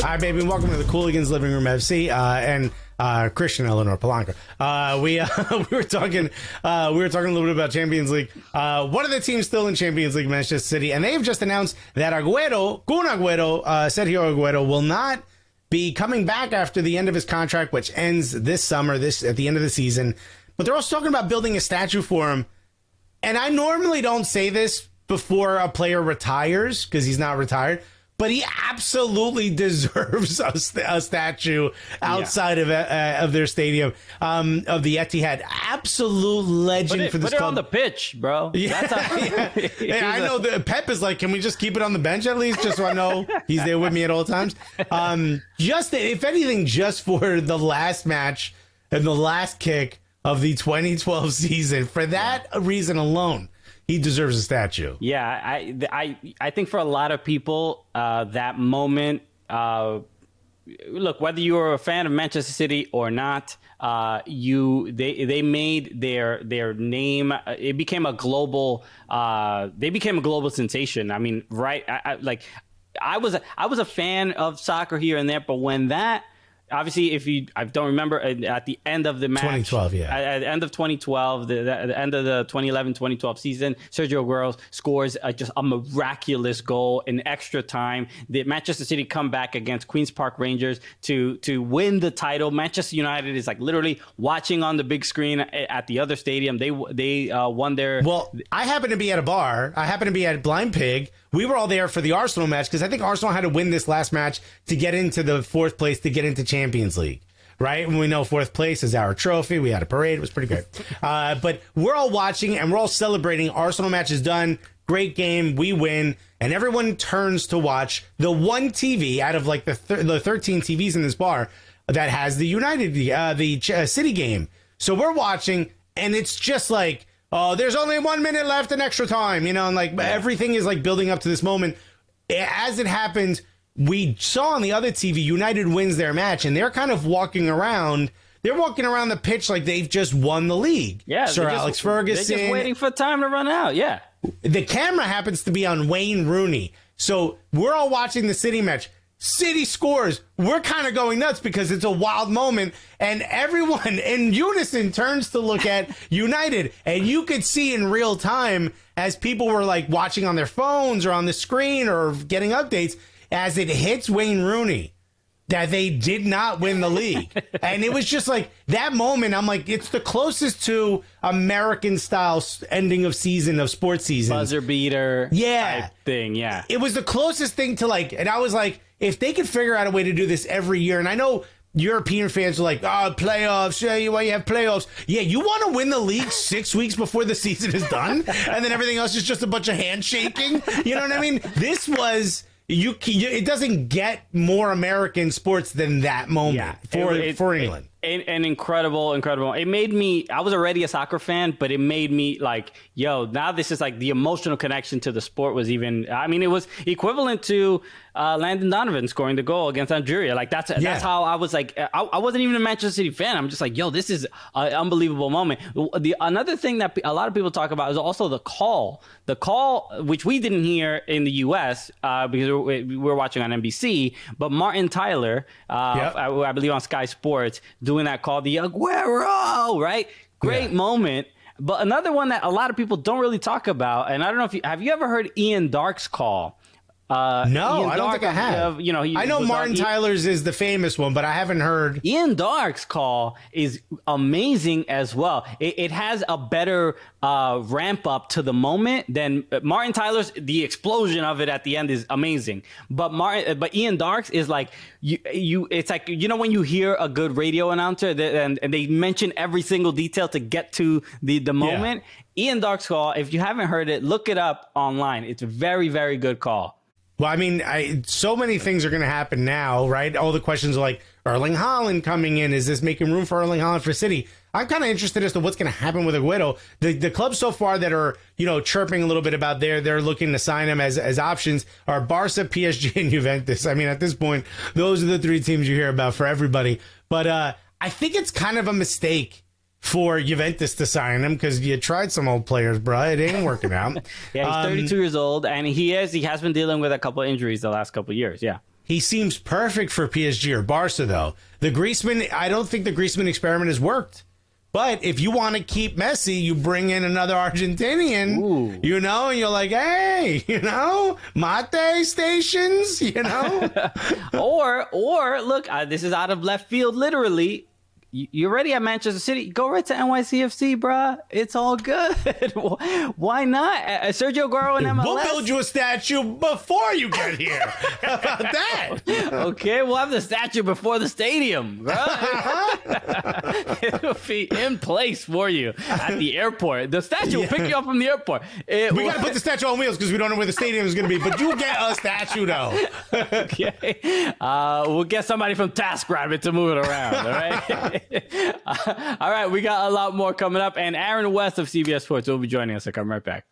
Hi, baby, and welcome to the Cooligans Living Room FC uh, and uh, Christian Eleanor Polanco. Uh, we uh, we were talking uh, we were talking a little bit about Champions League. Uh, one of the teams still in Champions League, Manchester City, and they've just announced that Agüero, Kun Agüero, Sergio Agüero will not be coming back after the end of his contract, which ends this summer, this at the end of the season. But they're also talking about building a statue for him. And I normally don't say this before a player retires because he's not retired but he absolutely deserves a, a statue outside yeah. of uh, uh, of their stadium um, of the Etihad. Absolute legend it, for this put club. Put it on the pitch, bro. Yeah, yeah. hey, I know that Pep is like, can we just keep it on the bench at least, just so I know he's there with me at all times. Um, just if anything, just for the last match and the last kick of the 2012 season. For that reason alone, he deserves a statue. Yeah, I, I, I think for a lot of people, uh, that moment. Uh, look, whether you are a fan of Manchester City or not, uh, you they they made their their name. Uh, it became a global. Uh, they became a global sensation. I mean, right? I, I, like, I was I was a fan of soccer here and there, but when that obviously, if you I don't remember uh, at the end of the match, 2012, yeah, at, at the end of 2012, the, the, the end of the 2011-2012 season, Sergio Aguero scores a, just a miraculous goal in extra time. The Manchester City come back against Queens Park Rangers to to win the title. Manchester United is like literally watching on the big screen at the other stadium. They they uh, won their well. I happen to be at a bar. I happen to be at Blind Pig we were all there for the Arsenal match because I think Arsenal had to win this last match to get into the fourth place to get into Champions League. Right, and we know fourth place is our trophy. We had a parade; it was pretty great. Uh, but we're all watching and we're all celebrating. Arsenal match is done. Great game, we win, and everyone turns to watch the one TV out of like the thir- the thirteen TVs in this bar that has the United uh, the uh, City game. So we're watching, and it's just like oh, there's only one minute left in extra time, you know, and like yeah. everything is like building up to this moment. As it happens, we saw on the other TV, United wins their match, and they're kind of walking around. They're walking around the pitch like they've just won the league. Yeah, Sir just, Alex Ferguson. They're just waiting for time to run out. Yeah. The camera happens to be on Wayne Rooney, so we're all watching the city match. City scores. We're kind of going nuts because it's a wild moment, and everyone in unison turns to look at United. And you could see in real time as people were like watching on their phones or on the screen or getting updates as it hits Wayne Rooney that they did not win the league. and it was just like that moment. I'm like, it's the closest to American style ending of season of sports season. Buzzer beater. Yeah. Thing. Yeah. It was the closest thing to like, and I was like, if they could figure out a way to do this every year, and I know European fans are like, oh, playoffs. Yeah, you, you have playoffs. Yeah, you want to win the league six weeks before the season is done, and then everything else is just a bunch of handshaking. You know what I mean? This was. You, it doesn't get more American sports than that moment yeah, for it, for England. It, an, incredible, incredible. It made me. I was already a soccer fan, but it made me like, yo, now this is like the emotional connection to the sport was even. I mean, it was equivalent to uh, Landon Donovan scoring the goal against Algeria. Like that's yeah. that's how I was like. Uh, I, I, wasn't even a Manchester City fan. I'm just like, yo, this is an unbelievable moment. The another thing that a lot of people talk about is also the call. The call, which we didn't hear in the U.S. Uh, because we were watching on NBC, but Martin Tyler, uh, yep. I, I believe on Sky Sports, doing that I called the Aguero, right? Great yeah. moment. But another one that a lot of people don't really talk about, and I don't know if you have you ever heard Ian Dark's call uh, no, Ian I don't think I have. you know, I know Martin on, Tyler's he, is the famous one, but I haven't heard. Ian Dark's call is amazing as well. It, it has a better uh, ramp up to the moment than uh, Martin Tyler's. The explosion of it at the end is amazing, but Martin, uh, but Ian Dark's is like you, you. It's like you know when you hear a good radio announcer that, and, and they mention every single detail to get to the the moment. Yeah. Ian Dark's call. If you haven't heard it, look it up online. It's a very very good call. Well, I mean, I, so many things are going to happen now, right? All the questions are like Erling Holland coming in. Is this making room for Erling Holland for City? I'm kind of interested as to what's going to happen with Aguero. The the clubs so far that are you know chirping a little bit about there they're looking to sign him as as options are Barca, PSG, and Juventus. I mean, at this point, those are the three teams you hear about for everybody. But uh, I think it's kind of a mistake for Juventus to sign him because you tried some old players, bro. It ain't working out. yeah, he's um, 32 years old, and he is he has been dealing with a couple injuries the last couple years. Yeah. He seems perfect for PSG or Barca, though. The Griezmann, I don't think the Griezmann experiment has worked. But if you want to keep Messi, you bring in another Argentinian, Ooh. you know, and you're like, hey, you know, mate stations, you know. or, or look, uh, this is out of left field, literally you're already at Manchester City. Go right to NYCFC, bruh. It's all good. Why not? Sergio Aguero in MLS. We'll build you a statue before you get here. How about that? Okay, we'll have the statue before the stadium, bruh. It'll be in place for you at the airport. The statue yeah. will pick you up from the airport. It we will... got to put the statue on wheels because we don't know where the stadium is going to be. But you get a statue, though. okay. Uh, we'll get somebody from TaskRabbit to move it around, all right? All right, we got a lot more coming up, and Aaron West of CBS Sports will be joining us. I'll come right back.